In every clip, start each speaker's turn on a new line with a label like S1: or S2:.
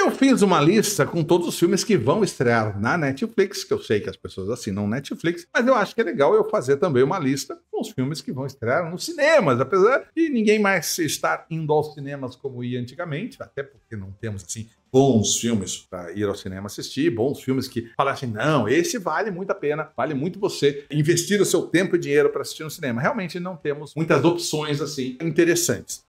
S1: Eu fiz uma lista com todos os filmes que vão estrear na Netflix, que eu sei que as pessoas assinam Netflix, mas eu acho que é legal eu fazer também uma lista com os filmes que vão estrear nos cinemas, apesar de ninguém mais estar indo aos cinemas como ia antigamente, até porque não temos assim bons filmes para ir ao cinema assistir, bons filmes que falassem, não, esse vale muito a pena, vale muito você investir o seu tempo e dinheiro para assistir no cinema. Realmente não temos muitas opções assim interessantes.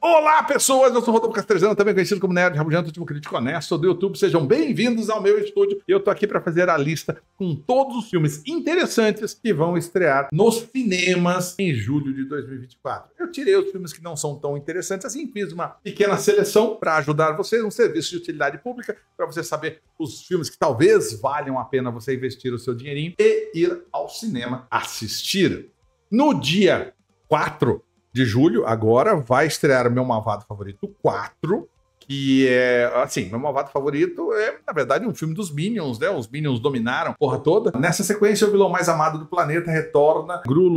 S1: Olá, pessoas! Eu sou o Rodolfo Castrezano, também conhecido como Nerd Rabugento, último crítico honesto do YouTube. Sejam bem-vindos ao meu estúdio. Eu tô aqui para fazer a lista com todos os filmes interessantes que vão estrear nos cinemas em julho de 2024. Eu tirei os filmes que não são tão interessantes, assim fiz uma pequena seleção para ajudar vocês, um serviço de utilidade pública, para você saber os filmes que talvez valham a pena você investir o seu dinheirinho e ir ao cinema assistir. No dia 4, de julho, agora, vai estrear o meu Mavado Favorito 4, que é, assim, meu malvado favorito é, na verdade, um filme dos Minions, né? Os Minions dominaram a porra toda. Nessa sequência, o vilão mais amado do planeta retorna. Gru,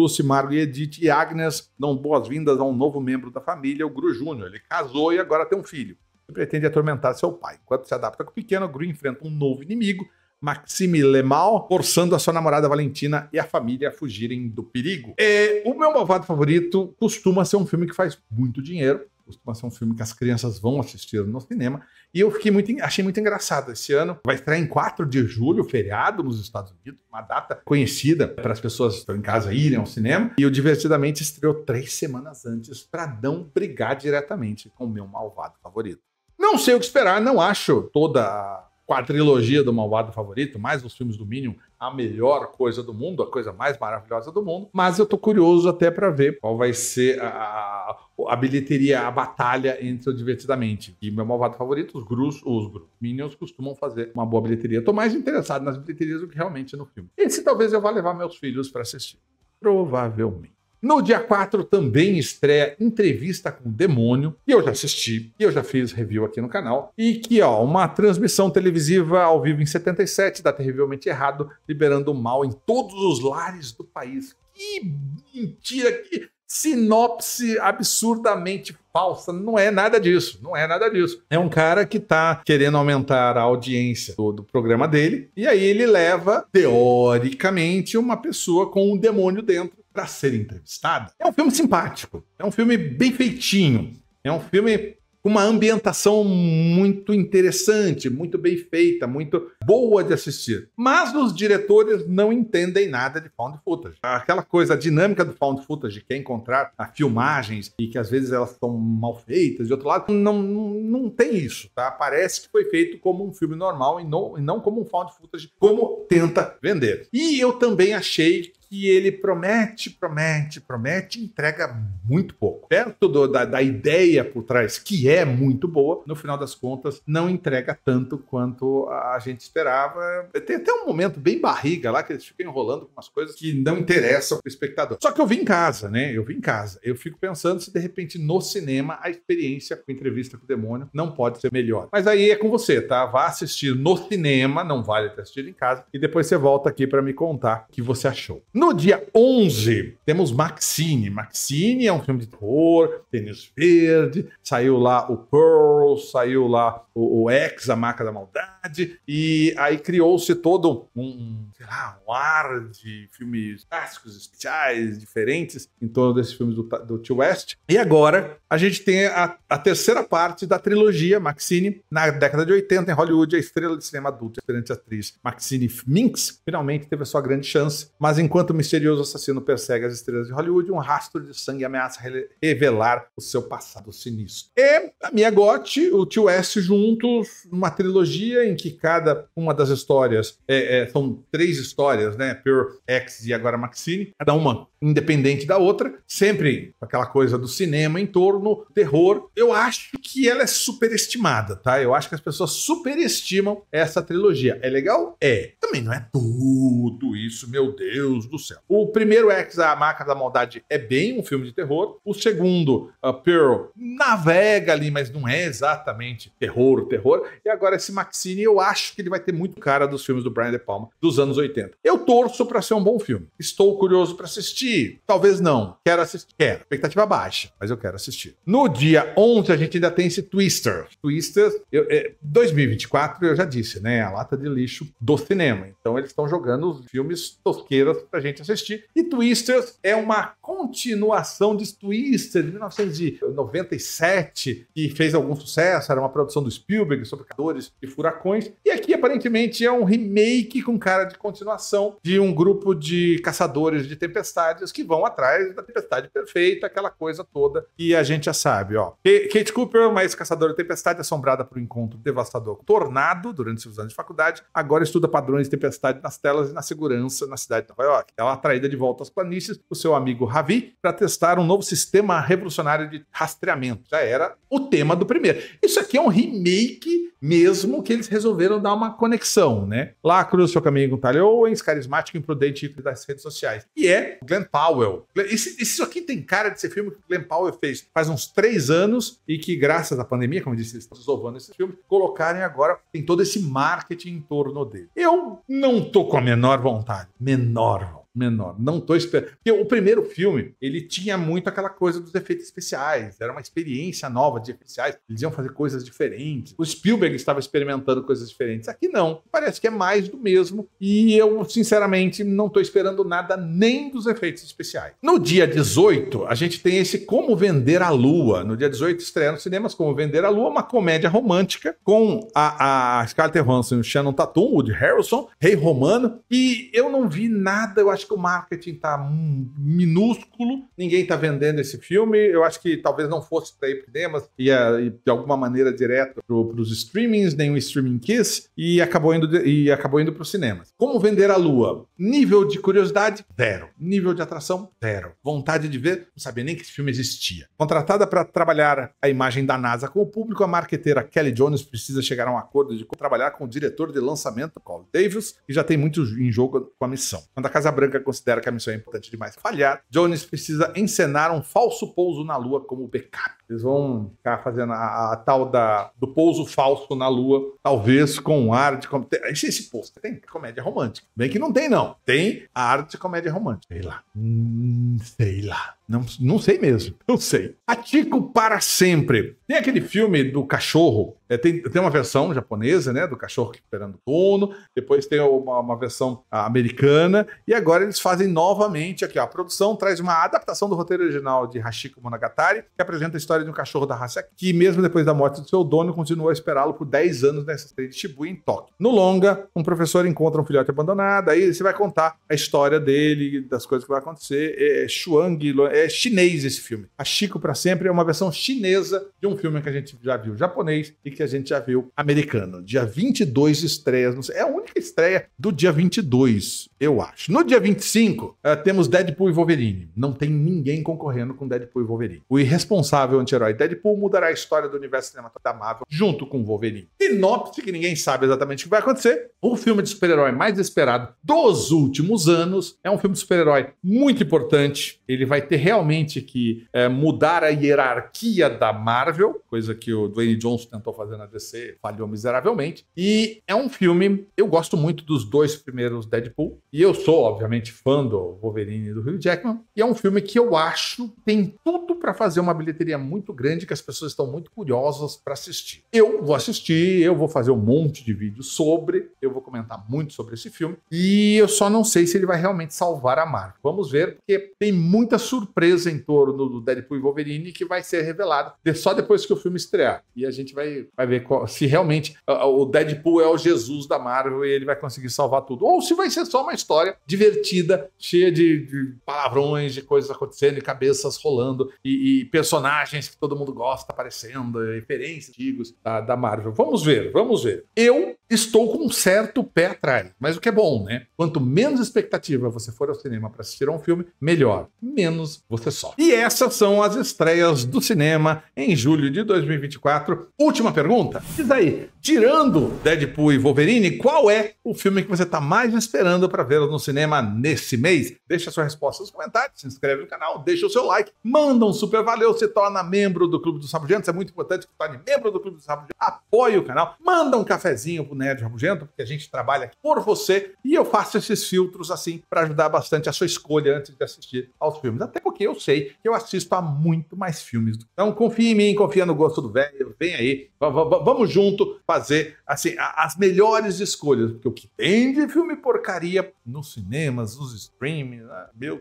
S1: e Edith e Agnes dão boas-vindas a um novo membro da família, o Gru Júnior. Ele casou e agora tem um filho. Ele pretende atormentar seu pai. Enquanto se adapta com o pequeno, Gru enfrenta um novo inimigo Maxime Lemal, forçando a sua namorada Valentina e a família a fugirem do perigo. E o meu malvado favorito costuma ser um filme que faz muito dinheiro, costuma ser um filme que as crianças vão assistir no cinema. E eu fiquei muito, achei muito engraçado. Esse ano vai estrear em 4 de julho, feriado nos Estados Unidos, uma data conhecida para as pessoas que estão em casa irem ao cinema. E o Divertidamente estreou três semanas antes para não brigar diretamente com o meu malvado favorito. Não sei o que esperar, não acho toda a a trilogia do Malvado Favorito, mais os filmes do Minion, a melhor coisa do mundo, a coisa mais maravilhosa do mundo. Mas eu tô curioso até para ver qual vai ser a, a bilheteria, a batalha entre o Divertidamente e meu malvado favorito, os Grus, os Gru. Minions costumam fazer uma boa bilheteria. tô mais interessado nas bilheterias do que realmente no filme. Esse talvez eu vá levar meus filhos para assistir. Provavelmente. No dia 4 também estreia Entrevista com o Demônio, que eu já assisti, e eu já fiz review aqui no canal, e que ó, uma transmissão televisiva ao vivo em 77 dá terrivelmente errado, liberando o mal em todos os lares do país. Que mentira, que sinopse absurdamente falsa. Não é nada disso. Não é nada disso. É um cara que tá querendo aumentar a audiência do, do, programa dele. E aí ele leva, teoricamente, uma pessoa com um demônio dentro para ser entrevistada, é um filme simpático, é um filme bem feitinho, é um filme com uma ambientação muito interessante, muito bem feita, muito boa de assistir. Mas os diretores não entendem nada de found footage. Aquela coisa, a dinâmica do found footage, que é encontrar filmagens e que às vezes elas são mal feitas, de outro lado, não, não, não tem isso, tá? Parece que foi feito como um filme normal e não, e não como um found footage, como tenta vender. E eu também achei que ele promete, promete, promete, entrega muito pouco. Perto do, da, da ideia por trás, que é muito boa, no final das contas, não entrega tanto quanto a gente esperava. Tem até um momento bem barriga lá que eles ficam enrolando com umas coisas que não interessam para o espectador. Só que eu vi em casa, né? Eu vi em casa. Eu fico pensando se de repente no cinema a experiência com entrevista com o demônio não pode ser melhor. Mas aí é com você, tá? Vá assistir no cinema, não vale ter assistido em casa, e depois você volta aqui para me contar o que você achou. No dia 11, temos Maxine. Maxine é um filme de terror, tênis verde, saiu lá o Pearl, saiu lá o, o X, a marca da maldade, e aí criou-se todo um, sei lá, um ar de filmes clássicos, especiais, diferentes, em torno desses filmes do, do Tio West. E agora a gente tem a, a terceira parte da trilogia Maxine, na década de 80, em Hollywood, a estrela de cinema adulta, diferente atriz Maxine Minks, finalmente teve a sua grande chance, mas enquanto enquanto o misterioso assassino persegue as estrelas de Hollywood, um rastro de sangue ameaça revelar o seu passado sinistro. E a Miagote, o Tio S juntos, uma trilogia em que cada uma das histórias é, é, são três histórias, né? Pure X e agora Maxine, cada uma independente da outra, sempre aquela coisa do cinema em torno, terror. Eu acho que ela é superestimada, tá? Eu acho que as pessoas superestimam essa trilogia. É legal? É. Também não é tudo isso, meu Deus do céu. O primeiro X, é A Marca da Maldade, é bem um filme de terror. O segundo, uh, Pearl, navega ali, mas não é exatamente terror, terror. E agora esse Maxine, eu acho que ele vai ter muito cara dos filmes do Brian De Palma dos anos 80. Eu torço para ser um bom filme. Estou curioso para assistir. Talvez não. Quero assistir. Quero. Expectativa baixa, mas eu quero assistir. No dia 11, a gente ainda tem esse Twister. Twister, eu, é, 2024, eu já disse, né? A lata de lixo do cinema. Então eles estão jogando os filmes tosqueiras pra gente gente assistir. E Twister é uma continuação de Twister de 1997, que fez algum sucesso, era uma produção do Spielberg sobre caçadores de furacões. E aqui aparentemente é um remake com cara de continuação de um grupo de caçadores de tempestades que vão atrás da tempestade perfeita, aquela coisa toda que a gente já sabe, ó. Kate Cooper, mais caçadora de tempestade, assombrada por um encontro devastador tornado durante seus anos de faculdade, agora estuda padrões de tempestade nas telas e na segurança na cidade de Nova York. Ela é atraída de volta às planícies por seu amigo Ravi para testar um novo sistema revolucionário de rastreamento. Já era o tema do primeiro. Isso aqui é um remake mesmo que eles resolveram dar uma conexão, né? Lá cruza seu caminho com Tyler Owens, carismático, imprudente das redes sociais. E é Glenn Powell. Esse, isso aqui tem cara de ser filme que Glenn Powell fez faz uns três anos e que, graças à pandemia, como eu disse, eles estão desovando esse filme, colocarem agora, tem todo esse marketing em torno dele. Eu não tô com a menor vontade. Menor vontade menor. Não tô esperando. Porque o primeiro filme, ele tinha muito aquela coisa dos efeitos especiais. Era uma experiência nova de efeitos especiais. Eles iam fazer coisas diferentes. O Spielberg estava experimentando coisas diferentes. Aqui não. Parece que é mais do mesmo. E eu, sinceramente, não tô esperando nada nem dos efeitos especiais. No dia 18, a gente tem esse Como Vender a Lua. No dia 18, estreia nos cinemas Como Vender a Lua, uma comédia romântica com a, a Scarlett Johansson, o Shannon Tatum, Woody Harrelson, Rei Romano. E eu não vi nada, eu acho acho que o marketing está hum, minúsculo, ninguém está vendendo esse filme. Eu acho que talvez não fosse para Epidemas, ia, ia de alguma maneira direta para os streamings, nem o streaming kiss, e acabou indo e acabou indo para os cinemas. Como vender a Lua? Nível de curiosidade zero, nível de atração zero, vontade de ver não sabia nem que esse filme existia. Contratada para trabalhar a imagem da NASA com o público, a marqueteira Kelly Jones precisa chegar a um acordo de trabalhar com o diretor de lançamento Paul Davis, que já tem muito em jogo com a missão. Quando a Casa Branca Branca considera que a missão é importante demais falhar, Jones precisa encenar um falso pouso na Lua como backup. Eles vão ficar fazendo a, a, tal da, do pouso falso na lua, talvez com arte. Com, tem, esse, esse posto tem comédia romântica. Bem que não tem, não. Tem arte de comédia romântica. Sei lá. Hum, sei lá. Não, não sei mesmo. Não sei. Atico para sempre. Tem aquele filme do cachorro. É, tem, tem uma versão japonesa, né? Do cachorro esperando o dono. Depois tem uma, uma versão americana. E agora eles fazem novamente aqui. Ó, a produção traz uma adaptação do roteiro original de Hashiko Monogatari, que apresenta a história história de um cachorro da raça que, mesmo depois da morte do seu dono, continuou a esperá-lo por 10 anos nessa estreia de Shibuya, em Tóquio. No longa, um professor encontra um filhote abandonado, aí você vai contar a história dele, das coisas que vai acontecer. É, é é chinês esse filme. A Chico para Sempre é uma versão chinesa de um filme que a gente já viu japonês e que a gente já viu americano. Dia 22 estreias, sei, é a única estreia do dia 22, eu acho. No dia 25, uh, eh, temos Deadpool e Wolverine. Não tem ninguém concorrendo com Deadpool e Wolverine. O irresponsável anti-herói Deadpool mudará a história do universo cinematográfico da Marvel junto com Wolverine. Sinopse que ninguém sabe exatamente o que vai acontecer. O filme de super-herói mais esperado dos últimos anos. É um filme de super-herói muito importante. Ele vai ter realmente que é, mudar a hierarquia da Marvel, coisa que o Dwayne Johnson tentou fazer na DC, falhou miseravelmente. E é um filme, eu gosto muito dos dois primeiros Deadpool. E eu sou, obviamente, fã do Wolverine e do Hugh Jackman. E é um filme que eu acho tem tudo para fazer uma bilheteria muito muito grande que as pessoas estão muito curiosas para assistir. Eu vou assistir, eu vou fazer um monte de vídeos sobre, eu vou comentar muito sobre esse filme e eu só não sei se ele vai realmente salvar a marca. Vamos ver, porque tem muita surpresa em torno do Deadpool e Wolverine que vai ser revelada só depois que o filme estrear. E a gente vai, vai ver qual, se realmente uh, o Deadpool é o Jesus da Marvel e ele vai conseguir salvar tudo. Ou se vai ser só uma história divertida, cheia de, de palavrões, de coisas acontecendo, e cabeças rolando e, e personagens personagens que todo mundo gosta aparecendo, referências antigos da, da Marvel. Vamos ver, vamos ver. Eu estou com um certo pé atrás. Mas o que é bom, né? Quanto menos expectativa você for ao cinema para assistir a um filme, melhor. Menos você só. E essas são as estreias do cinema em julho de 2024. Última pergunta. Diz aí, tirando Deadpool e Wolverine, qual é o filme que você está mais esperando para ver no cinema nesse mês? Deixa sua resposta nos comentários, se inscreve no canal, deixa o seu like, manda um super valeu, se torna membro do Clube dos Sabujantes. É muito importante que torne membro do Clube dos Sabujantes. Apoie o canal, manda um cafezinho pro Nerd Rabugento, porque a gente trabalha por você e eu faço esses filtros assim para ajudar bastante a sua escolha antes de assistir aos filmes. Até porque eu sei que eu assisto a muito mais filmes. Então confia em mim, confia no gosto do velho, vem aí, vamos junto fazer assim as melhores escolhas, porque o que tem de filme porcaria nos cinemas, nos streamings, né, meu